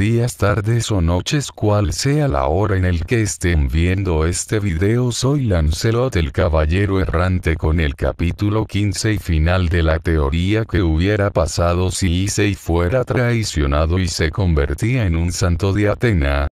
días, tardes o noches, cual sea la hora en el que estén viendo este video. Soy Lancelot el Caballero Errante con el capítulo 15 y final de la teoría que hubiera pasado si Issei fuera traicionado y se convertía en un santo de Atena.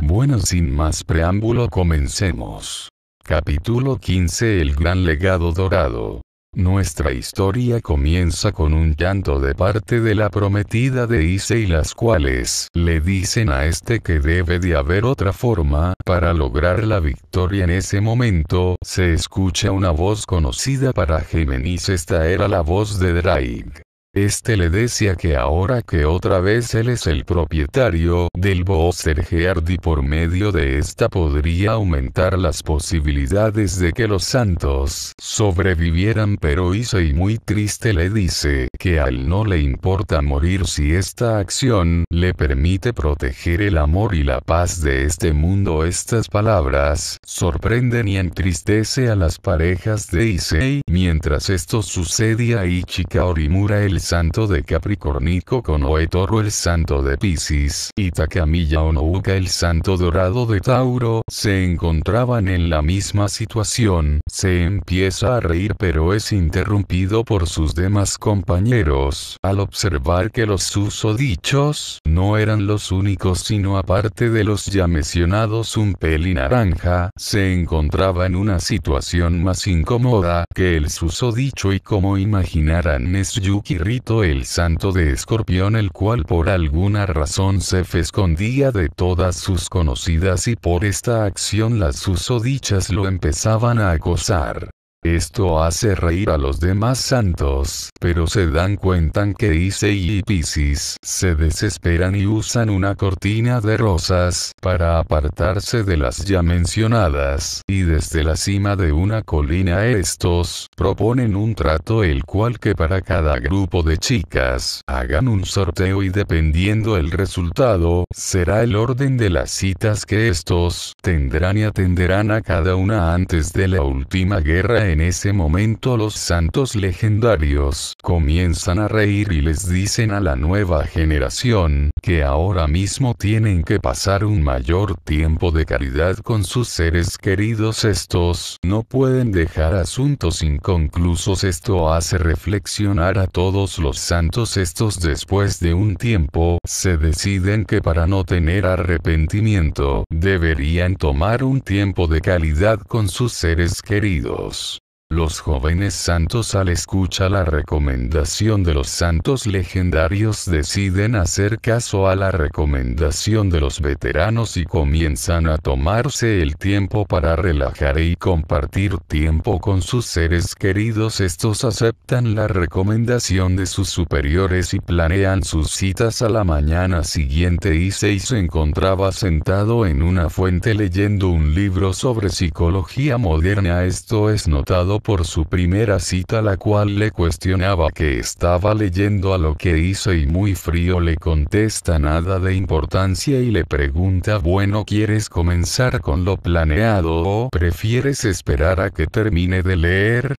Bueno, sin más preámbulo, comencemos. Capítulo 15 El Gran Legado Dorado nuestra historia comienza con un llanto de parte de la prometida de Ise y las cuales le dicen a este que debe de haber otra forma para lograr la victoria en ese momento, se escucha una voz conocida para Geminis esta era la voz de Draig. Este le decía que ahora que otra vez él es el propietario del Booster Geardi por medio de esta podría aumentar las posibilidades de que los santos sobrevivieran pero Isei, muy triste le dice que a él no le importa morir si esta acción le permite proteger el amor y la paz de este mundo estas palabras sorprenden y entristece a las parejas de Issei mientras esto sucede a Ichika Orimura el santo de Capricornico con Oetoro el santo de Piscis y Takamiya Onouka el santo dorado de Tauro se encontraban en la misma situación, se empieza a reír pero es interrumpido por sus demás compañeros al observar que los susodichos no eran los únicos sino aparte de los ya mencionados un peli naranja, se encontraba en una situación más incómoda que el susodicho y como imaginarán es Yukiri el Santo de Escorpión el cual por alguna razón se escondía de todas sus conocidas y por esta acción las susodichas lo empezaban a acosar. Esto hace reír a los demás santos, pero se dan cuenta que Ise y Pisces se desesperan y usan una cortina de rosas para apartarse de las ya mencionadas, y desde la cima de una colina estos proponen un trato el cual que para cada grupo de chicas hagan un sorteo y dependiendo el resultado, será el orden de las citas que estos tendrán y atenderán a cada una antes de la última guerra en en ese momento los santos legendarios comienzan a reír y les dicen a la nueva generación que ahora mismo tienen que pasar un mayor tiempo de caridad con sus seres queridos. Estos no pueden dejar asuntos inconclusos. Esto hace reflexionar a todos los santos. Estos después de un tiempo se deciden que para no tener arrepentimiento deberían tomar un tiempo de calidad con sus seres queridos. Los jóvenes santos al escuchar la recomendación de los santos legendarios deciden hacer caso a la recomendación de los veteranos y comienzan a tomarse el tiempo para relajar y compartir tiempo con sus seres queridos. Estos aceptan la recomendación de sus superiores y planean sus citas a la mañana siguiente. y se encontraba sentado en una fuente leyendo un libro sobre psicología moderna. Esto es notado por su primera cita la cual le cuestionaba que estaba leyendo a lo que hizo y muy frío le contesta nada de importancia y le pregunta bueno ¿quieres comenzar con lo planeado o prefieres esperar a que termine de leer?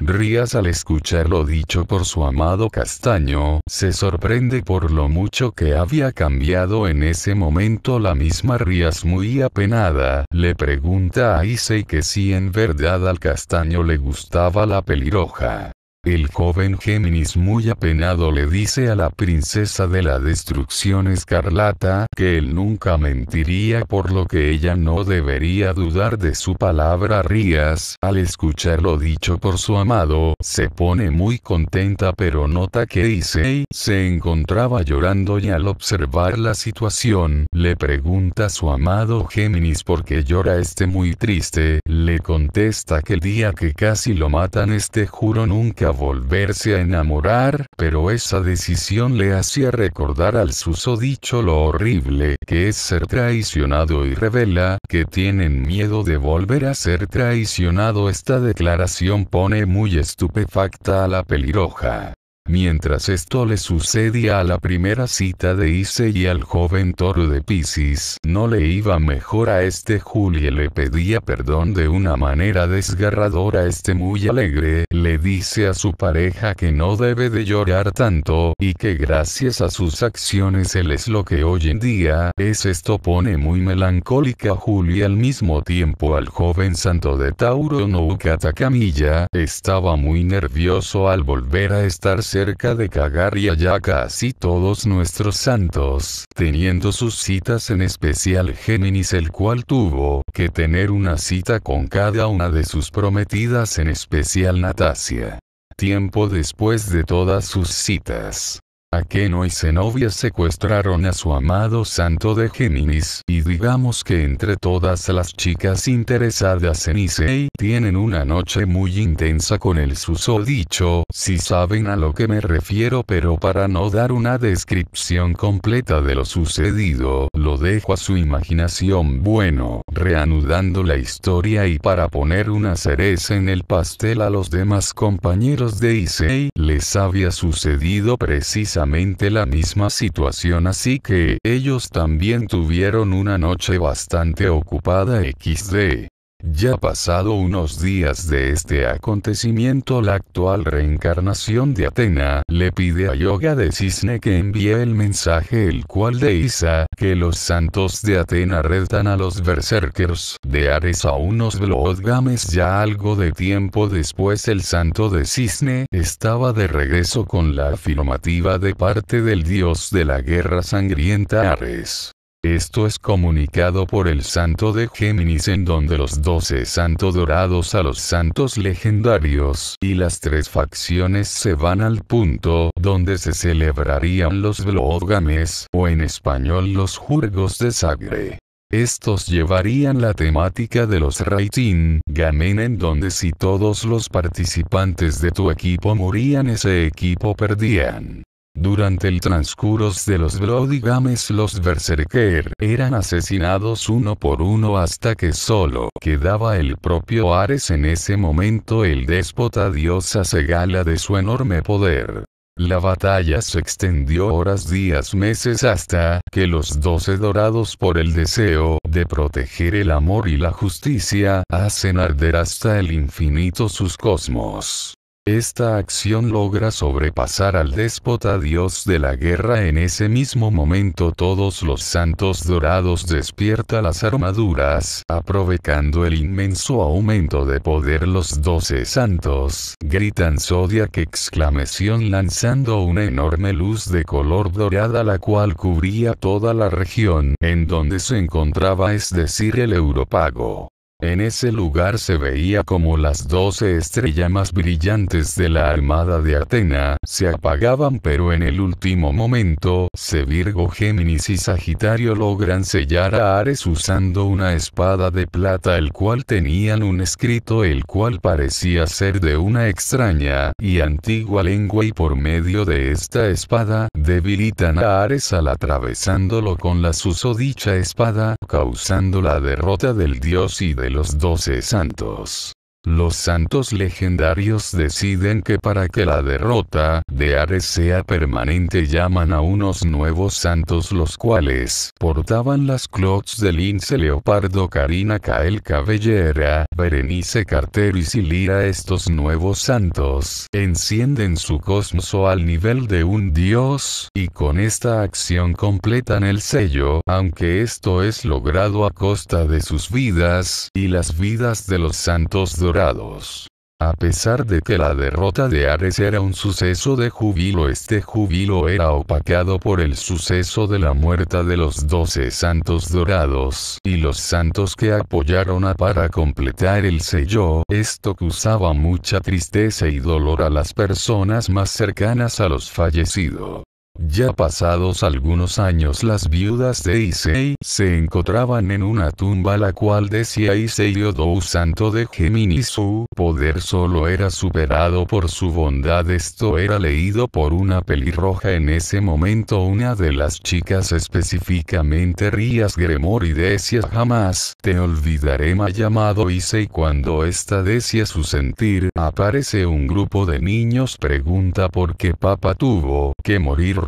Rías al escuchar lo dicho por su amado Castaño, se sorprende por lo mucho que había cambiado en ese momento la misma Rías muy apenada, le pregunta a Issei que si en verdad al Castaño le gustaba la pelirroja. El joven Géminis muy apenado le dice a la princesa de la destrucción escarlata que él nunca mentiría por lo que ella no debería dudar de su palabra Rías, al escuchar lo dicho por su amado, se pone muy contenta pero nota que Issei se encontraba llorando y al observar la situación, le pregunta a su amado Géminis por qué llora este muy triste, le contesta que el día que casi lo matan este juro nunca volverse a enamorar, pero esa decisión le hacía recordar al susodicho lo horrible que es ser traicionado y revela que tienen miedo de volver a ser traicionado. Esta declaración pone muy estupefacta a la pelirroja. Mientras esto le sucedía a la primera cita de Ise y al joven toro de Piscis, no le iba mejor a este y le pedía perdón de una manera desgarradora. Este muy alegre le dice a su pareja que no debe de llorar tanto y que gracias a sus acciones él es lo que hoy en día es. Esto pone muy melancólica a Julio al mismo tiempo al joven santo de Tauro Noukata Camilla estaba muy nervioso al volver a estarse cerca de y allá casi todos nuestros santos, teniendo sus citas en especial Géminis el cual tuvo que tener una cita con cada una de sus prometidas en especial Natasia. Tiempo después de todas sus citas, Akeno y Zenobia secuestraron a su amado santo de Géminis, y digamos que entre todas las chicas interesadas en Issei tienen una noche muy intensa con el susodicho, si saben a lo que me refiero pero para no dar una descripción completa de lo sucedido, lo dejo a su imaginación bueno, reanudando la historia y para poner una cereza en el pastel a los demás compañeros de Issei, les había sucedido precisamente la misma situación así que ellos también tuvieron una noche bastante ocupada xd. Ya pasado unos días de este acontecimiento la actual reencarnación de Atena le pide a Yoga de Cisne que envíe el mensaje el cual de Isa que los santos de Atena retan a los berserkers de Ares a unos bloodgames ya algo de tiempo después el santo de Cisne estaba de regreso con la afirmativa de parte del dios de la guerra sangrienta Ares. Esto es comunicado por el santo de Géminis en donde los doce santos dorados a los santos legendarios y las tres facciones se van al punto donde se celebrarían los blógames o en español los jurgos de sangre. Estos llevarían la temática de los Raitin Gamen en donde si todos los participantes de tu equipo morían ese equipo perdían. Durante el transcurso de los Bloody los Berserker eran asesinados uno por uno hasta que solo quedaba el propio Ares en ese momento el déspota dios hace gala de su enorme poder. La batalla se extendió horas, días, meses hasta que los doce dorados por el deseo de proteger el amor y la justicia hacen arder hasta el infinito sus cosmos. Esta acción logra sobrepasar al déspota dios de la guerra en ese mismo momento todos los santos dorados despierta las armaduras, aprovechando el inmenso aumento de poder los doce santos, gritan Zodiac exclamación lanzando una enorme luz de color dorada la cual cubría toda la región en donde se encontraba es decir el Europago. En ese lugar se veía como las doce estrellas más brillantes de la armada de Atena se apagaban pero en el último momento, se Virgo Géminis y Sagitario logran sellar a Ares usando una espada de plata el cual tenían un escrito el cual parecía ser de una extraña y antigua lengua y por medio de esta espada, debilitan a Ares al atravesándolo con la susodicha espada, causando la derrota del dios y de los doce santos. Los santos legendarios deciden que para que la derrota de Ares sea permanente llaman a unos nuevos santos los cuales portaban las clots de lince leopardo Karina Cael Cabellera, Berenice Carter y Silira. Estos nuevos santos encienden su cosmos al nivel de un dios y con esta acción completan el sello, aunque esto es logrado a costa de sus vidas y las vidas de los santos dorados. A pesar de que la derrota de Ares era un suceso de júbilo, este júbilo era opacado por el suceso de la muerte de los doce santos dorados y los santos que apoyaron a para completar el sello, esto causaba mucha tristeza y dolor a las personas más cercanas a los fallecidos. Ya pasados algunos años las viudas de Issei se encontraban en una tumba la cual decía Issei Yodou santo de Gemini su poder solo era superado por su bondad esto era leído por una pelirroja en ese momento una de las chicas específicamente Rías Gremor y decía jamás te olvidaré más llamado Issei cuando esta decía su sentir aparece un grupo de niños pregunta por qué papá tuvo que morir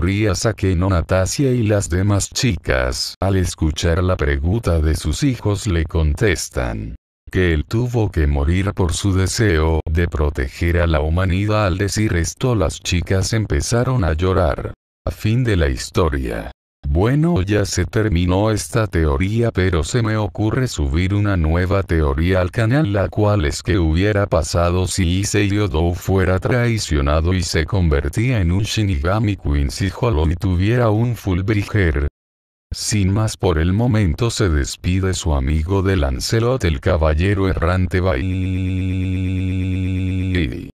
que no Natasia y las demás chicas, al escuchar la pregunta de sus hijos le contestan que él tuvo que morir por su deseo de proteger a la humanidad. Al decir esto las chicas empezaron a llorar. A fin de la historia. Bueno ya se terminó esta teoría pero se me ocurre subir una nueva teoría al canal la cual es que hubiera pasado si Issei Yodou fuera traicionado y se convertía en un Shinigami Quincy Hollow y tuviera un Fulbriger. Sin más por el momento se despide su amigo de Lancelot el caballero errante Bailey.